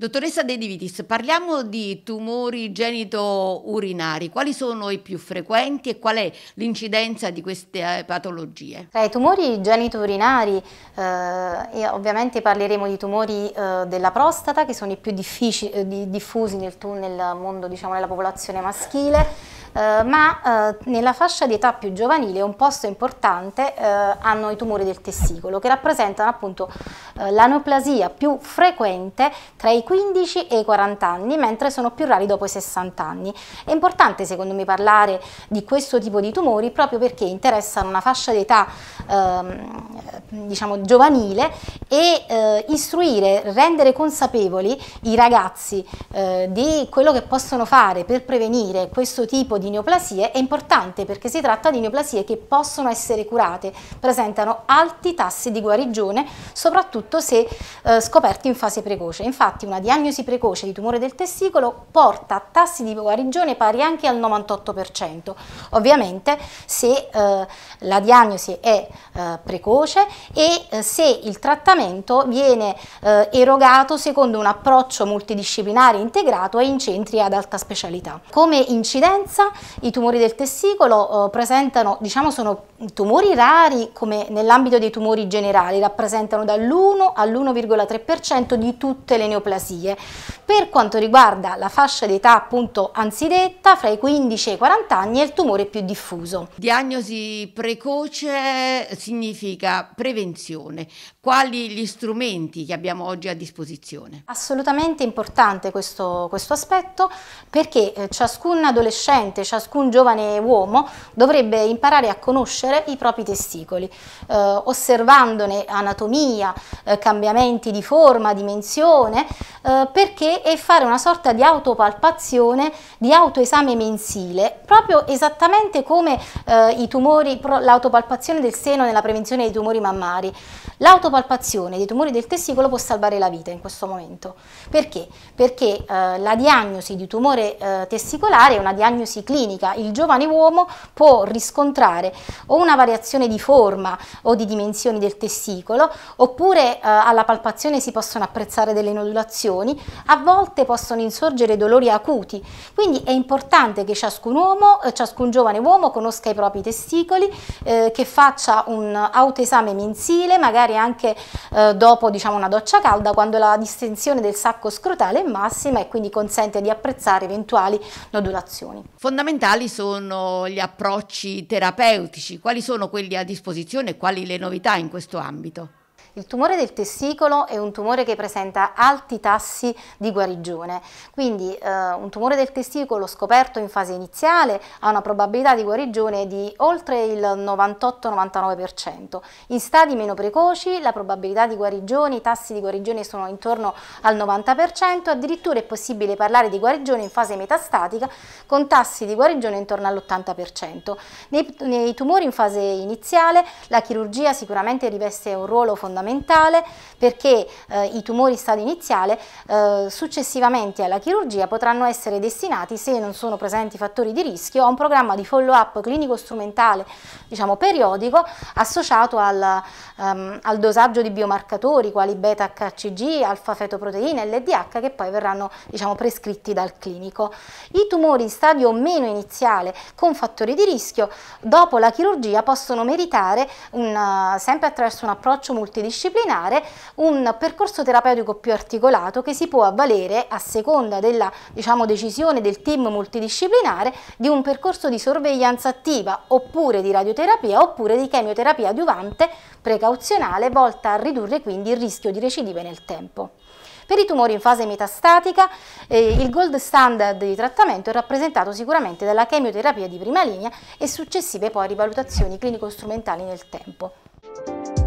Dottoressa De Divitis, parliamo di tumori genito-urinari. Quali sono i più frequenti e qual è l'incidenza di queste eh, patologie? Tra i tumori genito-urinari, eh, ovviamente parleremo di tumori eh, della prostata, che sono i più eh, di, diffusi nel, nel mondo, diciamo, nella popolazione maschile. Uh, ma uh, nella fascia di età più giovanile un posto importante uh, hanno i tumori del testicolo che rappresentano appunto l'anoplasia più frequente tra i 15 e i 40 anni, mentre sono più rari dopo i 60 anni. È importante secondo me parlare di questo tipo di tumori proprio perché interessano una fascia d'età ehm, diciamo giovanile e eh, istruire, rendere consapevoli i ragazzi eh, di quello che possono fare per prevenire questo tipo di neoplasie è importante perché si tratta di neoplasie che possono essere curate, presentano alti tassi di guarigione soprattutto se eh, scoperti in fase precoce. Infatti una diagnosi precoce di tumore del testicolo porta a tassi di guarigione pari anche al 98%. Ovviamente se eh, la diagnosi è eh, precoce e eh, se il trattamento viene eh, erogato secondo un approccio multidisciplinare integrato e in centri ad alta specialità. Come incidenza i tumori del testicolo eh, presentano, diciamo sono tumori rari come nell'ambito dei tumori generali, rappresentano dall'1 all'1,3% di tutte le neoplasie malattie. Per quanto riguarda la fascia d'età appunto anzidetta, fra i 15 e i 40 anni è il tumore più diffuso. Diagnosi precoce significa prevenzione. Quali gli strumenti che abbiamo oggi a disposizione? Assolutamente importante questo, questo aspetto perché eh, ciascun adolescente, ciascun giovane uomo dovrebbe imparare a conoscere i propri testicoli, eh, osservandone anatomia, eh, cambiamenti di forma, dimensione, eh, perché è fare una sorta di autopalpazione, di autoesame mensile, proprio esattamente come eh, i tumori, l'autopalpazione del seno nella prevenzione dei tumori mammari. L'autopalpazione dei tumori del testicolo può salvare la vita in questo momento. Perché? Perché eh, la diagnosi di tumore eh, testicolare è una diagnosi clinica. Il giovane uomo può riscontrare o una variazione di forma o di dimensioni del testicolo, oppure eh, alla palpazione si possono apprezzare delle nodulazioni situazioni a volte possono insorgere dolori acuti, quindi è importante che ciascun uomo, eh, ciascun giovane uomo conosca i propri testicoli, eh, che faccia un autoesame mensile, magari anche eh, dopo diciamo, una doccia calda, quando la distensione del sacco scrotale è massima e quindi consente di apprezzare eventuali nodulazioni. Fondamentali sono gli approcci terapeutici, quali sono quelli a disposizione e quali le novità in questo ambito? Il tumore del testicolo è un tumore che presenta alti tassi di guarigione, quindi eh, un tumore del testicolo scoperto in fase iniziale ha una probabilità di guarigione di oltre il 98-99%. In stadi meno precoci la probabilità di guarigione, i tassi di guarigione sono intorno al 90%, addirittura è possibile parlare di guarigione in fase metastatica con tassi di guarigione intorno all'80%. Nei, nei tumori in fase iniziale la chirurgia sicuramente riveste un ruolo fondamentale fondamentale perché eh, i tumori in stadio iniziale eh, successivamente alla chirurgia potranno essere destinati, se non sono presenti fattori di rischio, a un programma di follow-up clinico-strumentale diciamo, periodico associato al, um, al, dosaggio di biomarcatori quali beta-HCG, alfa-fetoproteine, LDH che poi verranno diciamo, prescritti dal clinico. I tumori in stadio meno iniziale con fattori di rischio dopo la chirurgia possono meritare, un, eh, sempre attraverso un approccio multidisciplinare, disciplinare un percorso terapeutico più articolato che si può avvalere a seconda della diciamo, decisione del team multidisciplinare di un percorso di sorveglianza attiva oppure di radioterapia oppure di chemioterapia adiuvante precauzionale volta a ridurre quindi il rischio di recidive nel tempo. Per i tumori in fase metastatica eh, il gold standard di trattamento è rappresentato sicuramente dalla chemioterapia di prima linea e successive poi rivalutazioni clinico-strumentali nel tempo.